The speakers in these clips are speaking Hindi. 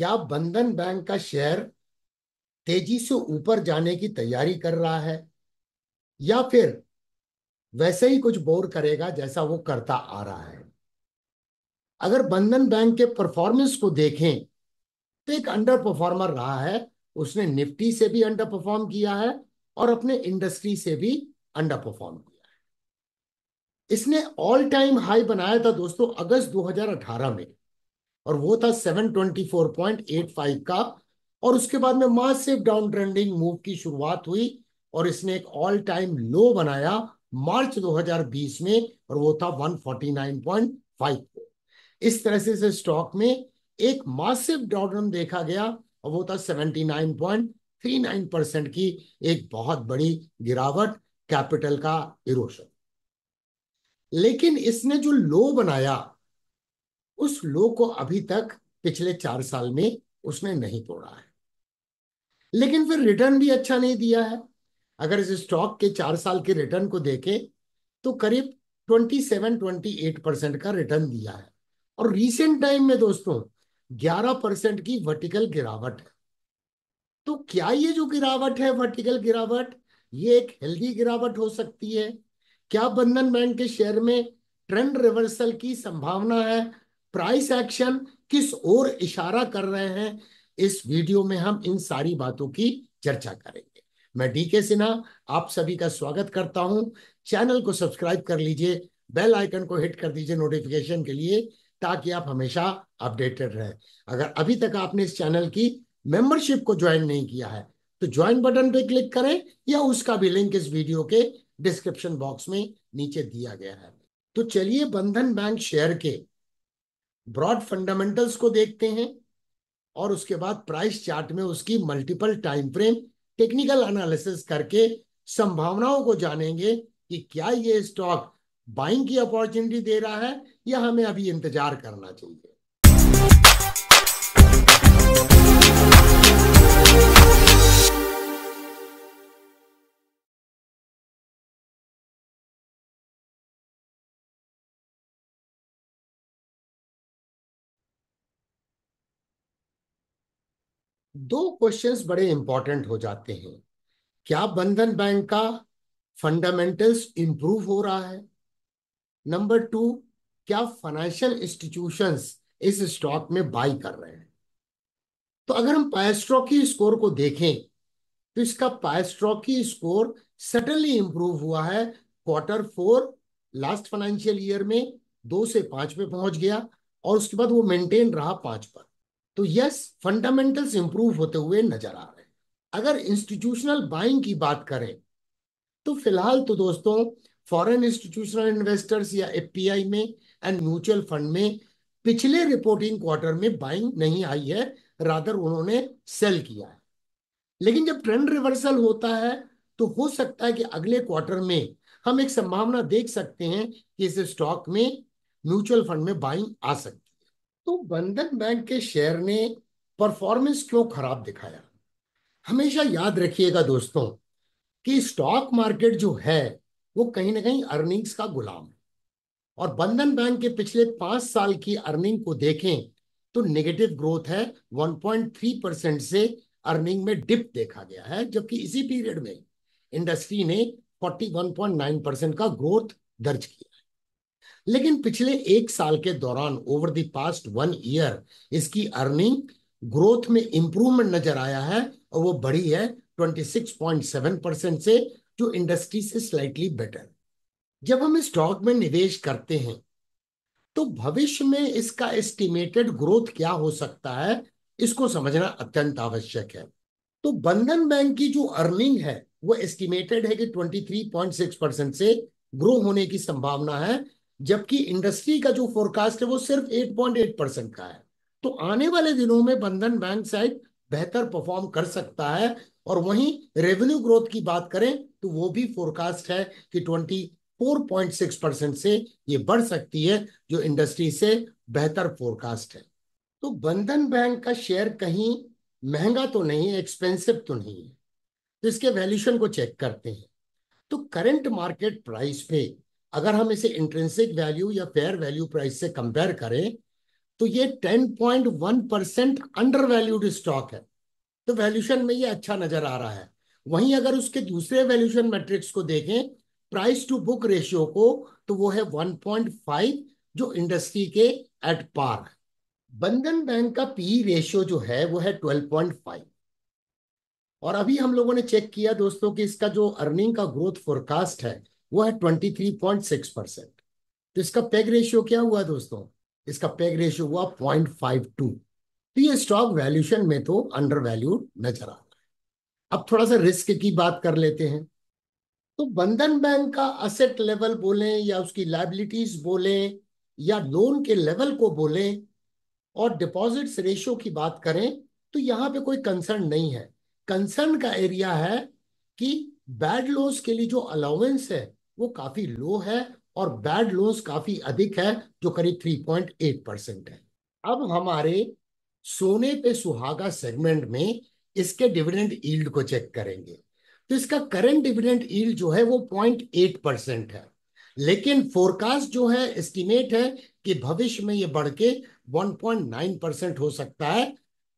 क्या बंधन बैंक का शेयर तेजी से ऊपर जाने की तैयारी कर रहा है या फिर वैसे ही कुछ बोर करेगा जैसा वो करता आ रहा है अगर बंधन बैंक के परफॉर्मेंस को देखें तो एक अंडर परफॉर्मर रहा है उसने निफ्टी से भी अंडर परफॉर्म किया है और अपने इंडस्ट्री से भी अंडर परफॉर्म किया है इसने ऑल टाइम हाई बनाया था दोस्तों अगस्त 2018 में और वो था 724.85 का और उसके बाद में मासिव डाउन ट्रेंडिंग मूव की शुरुआत हुई और इसने एक ऑल टाइम लो बनाया मार्च 2020 में और वो था 149.5 इस तरह से इस स्टॉक में एक मासिव डाउन देखा गया और वो था 79.39 परसेंट की एक बहुत बड़ी गिरावट कैपिटल का इरोशन लेकिन इसने जो लो बनाया उस लो को अभी तक पिछले चार साल में उसने नहीं तोड़ा है लेकिन फिर रिटर्न भी अच्छा नहीं दिया है अगर इस स्टॉक के चार साल के रिटर्न को देखें तो करीब 27-28 परसेंट का रिटर्न दिया है और रीसेंट टाइम में दोस्तों 11 परसेंट की वर्टिकल गिरावट है तो क्या ये जो गिरावट है वर्टिकल गिरावट ये एक हेल्दी गिरावट हो सकती है क्या बंधन बैंक के शेयर में ट्रेंड रिवर्सल की संभावना है प्राइस एक्शन किस ओर इशारा कर रहे हैं इस वीडियो में हम इन सारी बातों की चर्चा करेंगे मैं डीके सिन्हा आप सभी का स्वागत करता हूं चैनल को सब्सक्राइब कर लीजिए बेल आइकन को हिट कर दीजिए नोटिफिकेशन के लिए ताकि आप हमेशा अपडेटेड रहें अगर अभी तक आपने इस चैनल की मेंबरशिप को ज्वाइन नहीं किया है तो ज्वाइन बटन पे क्लिक करें या उसका भी लिंक इस वीडियो के डिस्क्रिप्शन बॉक्स में नीचे दिया गया है तो चलिए बंधन बैंक शेयर के ब्रॉड फंडामेंटल्स को देखते हैं और उसके बाद प्राइस चार्ट में उसकी multiple time frame technical analysis करके संभावनाओं को जानेंगे कि क्या ये स्टॉक बाइंग की अपॉर्चुनिटी दे रहा है या हमें अभी इंतजार करना चाहिए दो क्वेश्चंस बड़े इंपॉर्टेंट हो जाते हैं क्या बंधन बैंक का फंडामेंटल्स इंप्रूव हो रहा है नंबर टू क्या फाइनेंशियल इंस्टीट्यूशंस इस स्टॉक में बाई कर रहे हैं तो अगर हम पायस्ट्रॉकी स्कोर को देखें तो इसका पायस्ट्रॉकी स्कोर सटनली इंप्रूव हुआ है quarter four last financial year में दो से पांच पे पहुंच गया और उसके बाद वो मेंटेन रहा पांच पर तो यस फंडामेंटल्स इंप्रूव होते हुए नजर आ रहे हैं अगर इंस्टीट्यूशनल बाइंग की बात करें तो फिलहाल तो दोस्तों फॉरेन इंस्टीट्यूशनल इन्वेस्टर्स या एफपीआई में एंड म्यूचुअल फंड में पिछले रिपोर्टिंग क्वार्टर में बाइंग नहीं आई है रादर उन्होंने सेल किया है लेकिन जब ट्रेंड रिवर्सल होता है तो हो सकता है कि अगले क्वार्टर में हम एक संभावना देख सकते हैं कि इस स्टॉक में म्यूचुअल फंड में बाइंग आ सकती तो बंधन बैंक के शेयर ने परफॉर्मेंस क्यों खराब दिखाया हमेशा याद रखिएगा दोस्तों कि स्टॉक मार्केट जो है वो कहीं ना कहीं अर्निंग्स का गुलाम है और बंधन बैंक के पिछले पांच साल की अर्निंग को देखें तो नेगेटिव ग्रोथ है 1.3 परसेंट से अर्निंग में डिप देखा गया है जबकि इसी पीरियड में इंडस्ट्री ने 41.9 परसेंट का ग्रोथ दर्ज किया लेकिन पिछले एक साल के दौरान over the past one year इसकी अर्निंग ग्रोथ में इंप्रूवमेंट नजर आया है और वो बढ़ी है 26.7 परसेंट से जो इंडस्ट्री से स्लाइटली बेटर जब हम स्टॉक में निवेश करते हैं तो भविष्य में इसका एस्टिमेटेड ग्रोथ क्या हो सकता है इसको समझना अत्यंत आवश्यक है तो बंधन बैंक की जो अर्निंग है वो एस्टिमेटेड है कि 23.6 परसेंट से ग्रो होने की संभावना है जबकि इंडस्ट्री का जो फोरकास्ट है वो सिर्फ 8.8 परसेंट का है तो आने वाले दिनों में बंधन बैंक शायद बेहतर परफॉर्म कर सकता है और वहीं रेवेन्यू ग्रोथ की बात करें तो वो भी फोरकास्ट है कि 24.6 परसेंट से ये बढ़ सकती है जो इंडस्ट्री से बेहतर फोरकास्ट है तो बंधन बैंक का शेयर कहीं महंगा तो नहीं एक्सपेंसिव तो नहीं है तो इसके वैल्यूशन को चेक करते हैं तो करंट मार्केट प्राइस पे अगर हम इसे इंट्रेंसिक वैल्यू या फेयर वैल्यू प्राइस से कंपेयर करें तो ये 10.1 परसेंट अंडर वैल्यूड स्टॉक है तो वैल्यूशन में ये अच्छा नजर आ रहा है वहीं अगर उसके दूसरे वैल्यूशन मैट्रिक्स को देखें प्राइस टू बुक रेशियो को तो वो है 1.5 जो इंडस्ट्री के एट पार बंधन बैंक का पी रेशियो e जो है वो है फाइव और अभी हम लोगों ने चेक किया दोस्तों कि इसका जो अर्निंग का ग्रोथ फोरकास्ट है वो है twenty three point six percent तो इसका पेग रेशियो क्या हुआ दोस्तों इसका पेग रेशियो हुआ पॉइंट फाइव टू तो ये स्टॉक वैल्यूशन में तो अंडर वैल्यू नजर आ रहा है अब थोड़ा सा रिस्क की बात कर लेते हैं तो बंधन बैंक का असेट लेवल बोले या उसकी लाइबिलिटीज बोले या लोन के लेवल को बोले और डिपॉजिट्स रेशियो की बात करें तो यहाँ पे कोई कंसर्न नहीं है कंसर्न का एरिया है कि बैड लोन्स के लिए जो अलाउंस है वो काफी लो है और बैड लोन्स काफी अधिक है जो करीब 3.8 परसेंट है अब हमारे सोने पे सुहागा सेगमेंट में इसके डिविडेंड ईल्ड को चेक करेंगे तो इसका करंट डिविडेंड ईल्ड जो है वो 0.8 परसेंट है लेकिन फोरकास्ट जो है एस्टिमेट है कि भविष्य में ये बढ़ के नाइन परसेंट हो सकता है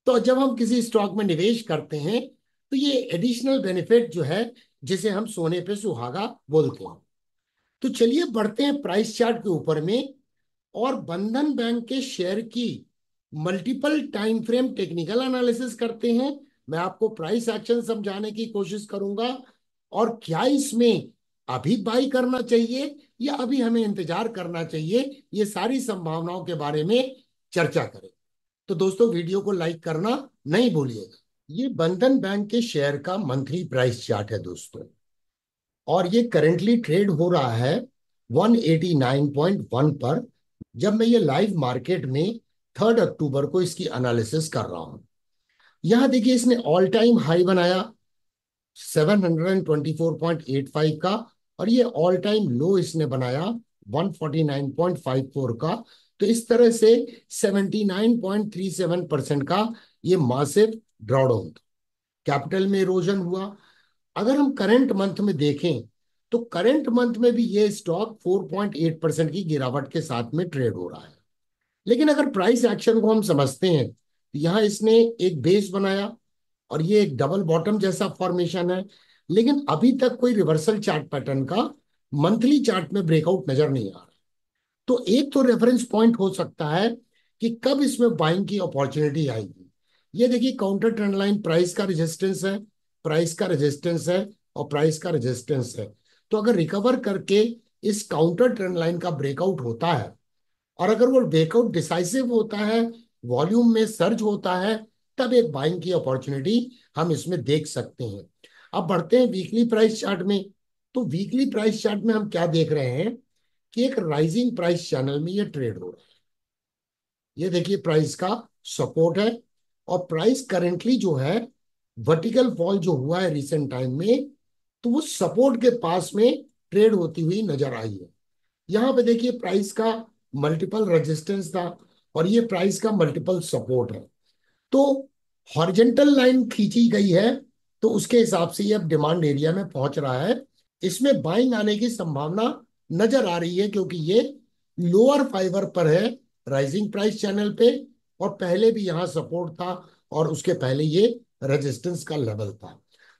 तो जब हम किसी स्टॉक में निवेश करते हैं तो ये एडिशनल बेनिफिट जो है जिसे हम सोने पे सुहागा बोलते हैं तो चलिए बढ़ते हैं प्राइस चार्ट के ऊपर में और बंधन बैंक के शेयर की multiple time frame technical analysis करते हैं मैं आपको प्राइस एक्शन समझाने की कोशिश करूंगा और क्या इसमें अभी बाई करना चाहिए या अभी हमें इंतजार करना चाहिए ये सारी संभावनाओं के बारे में चर्चा करें तो दोस्तों वीडियो को लाइक करना नहीं भूलिएगा ये बंधन बैंक के शेयर का मंथली प्राइस चार्ट है दोस्तों और ये करेंटली ट्रेड हो रहा है 189.1 पर जब मैं ये लाइव मार्केट में थर्ड अक्टूबर को इसकी एनालिसिस कर रहा हूं यहां देखिए इसने ऑल टाइम हाई बनाया 724.85 का और ये ऑल टाइम लो इसने बनाया 149.54 का तो इस तरह से 79.37 परसेंट का ये मासिव ड्रॉडाउन कैपिटल में इरोजन हुआ अगर हम करंट मंथ में देखें तो करंट मंथ में भी ये स्टॉक 4.8 परसेंट की गिरावट के साथ में ट्रेड हो रहा है लेकिन अगर प्राइस एक्शन को हम समझते हैं तो यहां इसने एक बेस बनाया और ये एक डबल बॉटम जैसा फॉर्मेशन है लेकिन अभी तक कोई रिवर्सल चार्ट पैटर्न का मंथली चार्ट में ब्रेकआउट नजर नहीं आ रहा तो एक तो रेफरेंस पॉइंट हो सकता है कि कब इसमें बाइंग की अपॉर्चुनिटी आएगी ये देखिए काउंटर ट्रेंड लाइन प्राइस का रेजिस्टेंस है प्राइस का रेजिस्टेंस है और प्राइस का रेजिस्टेंस है तो अगर रिकवर करके इस काउंटर ट्रेंड लाइन का ब्रेकआउट होता है और अगर वो ब्रेकआउट डिसाइसिव होता है वॉल्यूम में सर्ज होता है तब एक बाइंग की अपॉर्चुनिटी हम इसमें देख सकते हैं अब बढ़ते हैं वीकली प्राइस चार्ट में तो वीकली प्राइस चार्ट में हम क्या देख रहे हैं कि एक राइजिंग प्राइस चैनल में ये ट्रेड हो रहा है ये देखिए प्राइस का सपोर्ट है और प्राइस करेंटली जो है वर्टिकल फॉल जो हुआ है रिसेंट टाइम में तो वो सपोर्ट के पास में ट्रेड होती हुई नजर आई है यहाँ पे देखिए प्राइस का मल्टीपल रेजिस्टेंस था और ये प्राइस का मल्टीपल सपोर्ट है तो हॉर्जेंटल लाइन खींची गई है तो उसके हिसाब से ये अब डिमांड एरिया में पहुंच रहा है इसमें बाइंग आने की संभावना नजर आ रही है क्योंकि ये लोअर फाइबर पर है राइजिंग प्राइस चैनल पे और पहले भी यहाँ सपोर्ट था और उसके पहले ये रेजिस्टेंस का लेवल था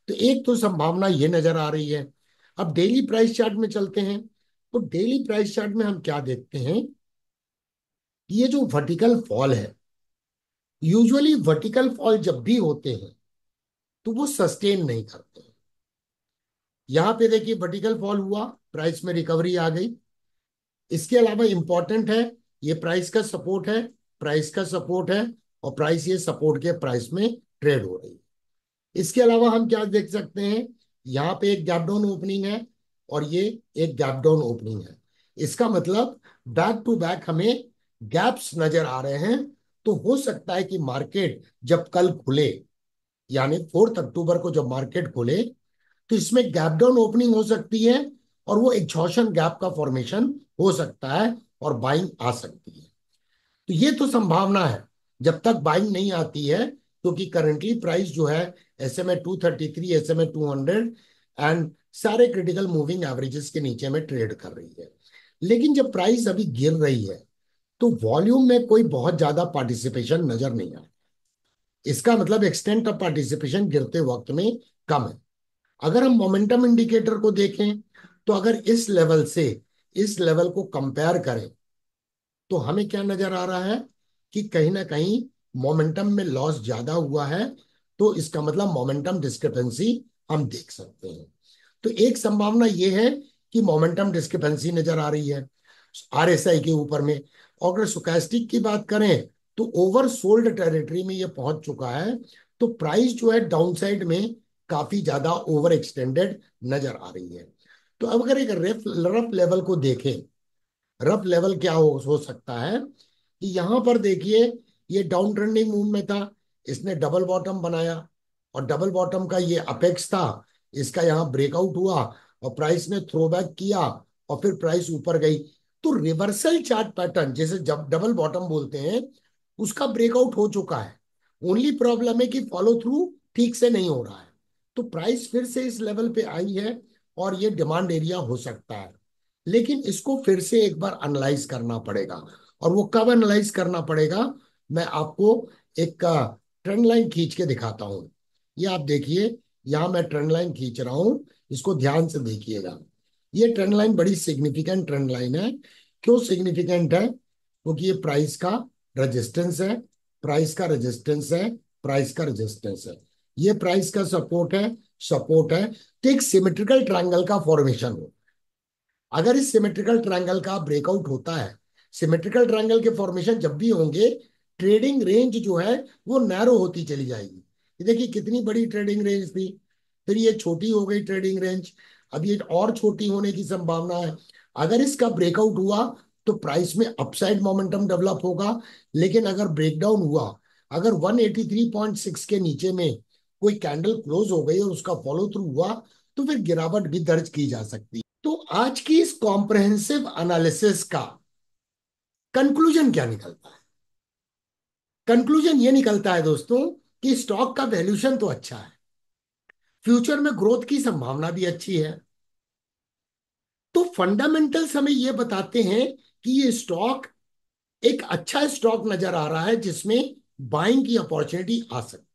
तो एक तो संभावना ये नजर आ रही है अब डेली प्राइस चार्ट में चलते हैं तो डेली प्राइस चार्ट में हम क्या देखते हैं ये जो वर्टिकल फॉल है यूजुअली वर्टिकल फॉल जब भी होते हैं तो वो सस्टेन नहीं करते यहां पे देखिए वर्टिकल फॉल हुआ प्राइस में रिकवरी आ गई इसके अलावा इंपॉर्टेंट है ये प्राइस का सपोर्ट है प्राइस का सपोर्ट है और प्राइस ये सपोर्ट के प्राइस में ट्रेड हो रही है इसके अलावा हम क्या देख सकते हैं यहाँ पे एक गैप डाउन ओपनिंग है और ये एक गैप डाउन ओपनिंग है इसका मतलब बैक टू बैक हमें गैप्स नजर आ रहे हैं तो हो सकता है कि मार्केट जब कल खुले यानी फोर्थ अक्टूबर को जब मार्केट खुले तो इसमें गैप डाउन ओपनिंग हो सकती है और वो एक एक्सॉशन गैप का फॉर्मेशन हो सकता है और बाइंग आ सकती है तो ये तो संभावना है जब तक बाइंग नहीं आती है क्योंकि करंटली प्राइस जो है S M A two thirty three S M A two hundred and सारे क्रिटिकल मूविंग एवरेजेस के नीचे में ट्रेड कर रही है लेकिन जब प्राइस अभी गिर रही है तो वॉल्यूम में कोई बहुत ज्यादा पार्टिसिपेशन नजर नहीं आ इसका मतलब एक्सटेंट ऑफ पार्टिसिपेशन गिरते वक्त में कम है अगर हम मोमेंटम इंडिकेटर को देखें तो अगर इस लेवल से इस लेवल को कंपेयर करें तो हमें क्या नजर आ रहा है कि कहीं ना कहीं मोमेंटम में लॉस ज्यादा हुआ है तो इसका मतलब मोमेंटम डिस्क्रिपेंसी हम देख सकते हैं तो एक संभावना यह है कि मोमेंटम डिस्क्रिपेंसी नजर आ रही है आरएसआई के ऊपर में अगर सुकेस्टिक की बात करें तो ओवर सोल्ड टेरिटरी में यह पहुंच चुका है तो प्राइस जो है डाउनसाइड में काफी ज्यादा ओवर एक्सटेंडेड नजर आ रही है तो अब अगर एक रफ रफ लेवल को देखें रफ लेवल क्या हो, हो सकता है कि यहां पर देखिए ये डाउन ट्रेंडिंग मूव में था इसने डबल बॉटम बनाया और डबल बॉटम का ये अपेक्स था इसका यहाँ ब्रेकआउट हुआ और प्राइस ने थ्रो बैक किया और फिर प्राइस ऊपर गई तो रिवर्सल चार्ट पैटर्न जैसे जब डबल बॉटम बोलते हैं उसका ब्रेकआउट हो चुका है ओनली प्रॉब्लम है कि फॉलो थ्रू ठीक से नहीं हो रहा है तो प्राइस फिर से इस लेवल पे आई है और ये डिमांड एरिया हो सकता है लेकिन इसको फिर से एक बार एनालाइज करना पड़ेगा और वो कब एनालाइज करना पड़ेगा मैं आपको एक ट्रेंड लाइन खींच के दिखाता हूँ ये आप देखिए यहां मैं ट्रेंड लाइन खींच रहा हूं इसको ध्यान से देखिएगा ये ट्रेंड लाइन बड़ी सिग्निफिकेंट ट्रेंड लाइन है क्यों सिग्निफिकेंट है क्योंकि ये प्राइस का रेजिस्टेंस है प्राइस का रेजिस्टेंस है प्राइस का रेजिस्टेंस है ये प्राइस का सपोर्ट है सपोर्ट है तो एक सिमेट्रिकल ट्रायंगल का फॉर्मेशन हो अगर इस सिमेट्रिकल ट्रायंगल का ब्रेकआउट होता है सिमेट्रिकल ट्रायंगल के फॉर्मेशन जब भी होंगे ट्रेडिंग रेंज जो है वो नैरो होती चली जाएगी ये देखिए कितनी बड़ी ट्रेडिंग रेंज थी फिर ये छोटी हो गई ट्रेडिंग रेंज अब ये और छोटी होने की संभावना है अगर इसका ब्रेकआउट हुआ तो प्राइस में अपसाइड मोमेंटम डेवलप होगा लेकिन अगर ब्रेकडाउन हुआ अगर 183.6 के नीचे में कोई कैंडल क्लोज हो गई और उसका फॉलो थ्रू हुआ तो फिर गिरावट भी दर्ज की जा सकती तो आज की इस कॉम्प्रहेंसिव एनालिसिस का कंक्लूजन क्या निकलता है कंक्लूजन ये निकलता है दोस्तों कि स्टॉक का वैल्यूशन तो अच्छा है फ्यूचर में ग्रोथ की संभावना भी अच्छी है तो फंडामेंटल हमें ये बताते हैं कि ये स्टॉक एक अच्छा स्टॉक नजर आ रहा है जिसमें बाइंग की अपॉर्चुनिटी आ सकती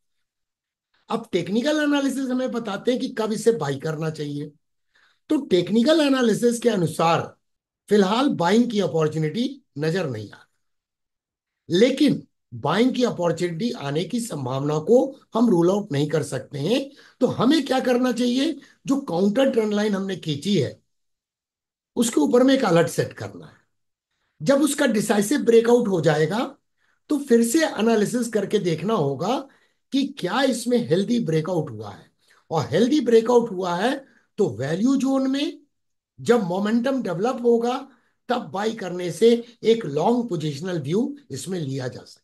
अब टेक्निकल एनालिसिस हमें बताते हैं कि कब इसे बाई करना चाहिए तो टेक्निकल एनालिसिस के अनुसार फिलहाल बाइंग की अपॉर्चुनिटी नजर नहीं आ रही लेकिन बाइंग की अपॉर्चुनिटी आने की संभावना को हम रूल आउट नहीं कर सकते हैं तो हमें क्या करना चाहिए जो काउंटर ट्रेंड लाइन हमने खींची है उसके ऊपर में एक अलर्ट सेट करना है जब उसका डिसाइसिव ब्रेकआउट हो जाएगा तो फिर से एनालिसिस करके देखना होगा कि क्या इसमें हेल्दी ब्रेकआउट हुआ है और हेल्दी ब्रेकआउट हुआ है तो वैल्यू जोन में जब मोमेंटम डेवलप होगा तब बाई करने से एक लॉन्ग पोजिशनल व्यू इसमें लिया जा सकता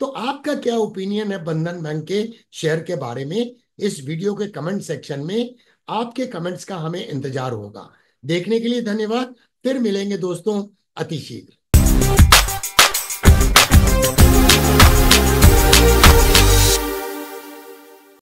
तो आपका क्या ओपिनियन है बंधन बैंक के शेयर के बारे में इस वीडियो के कमेंट सेक्शन में आपके कमेंट्स का हमें इंतजार होगा देखने के लिए धन्यवाद फिर मिलेंगे दोस्तों अतिशीघ्र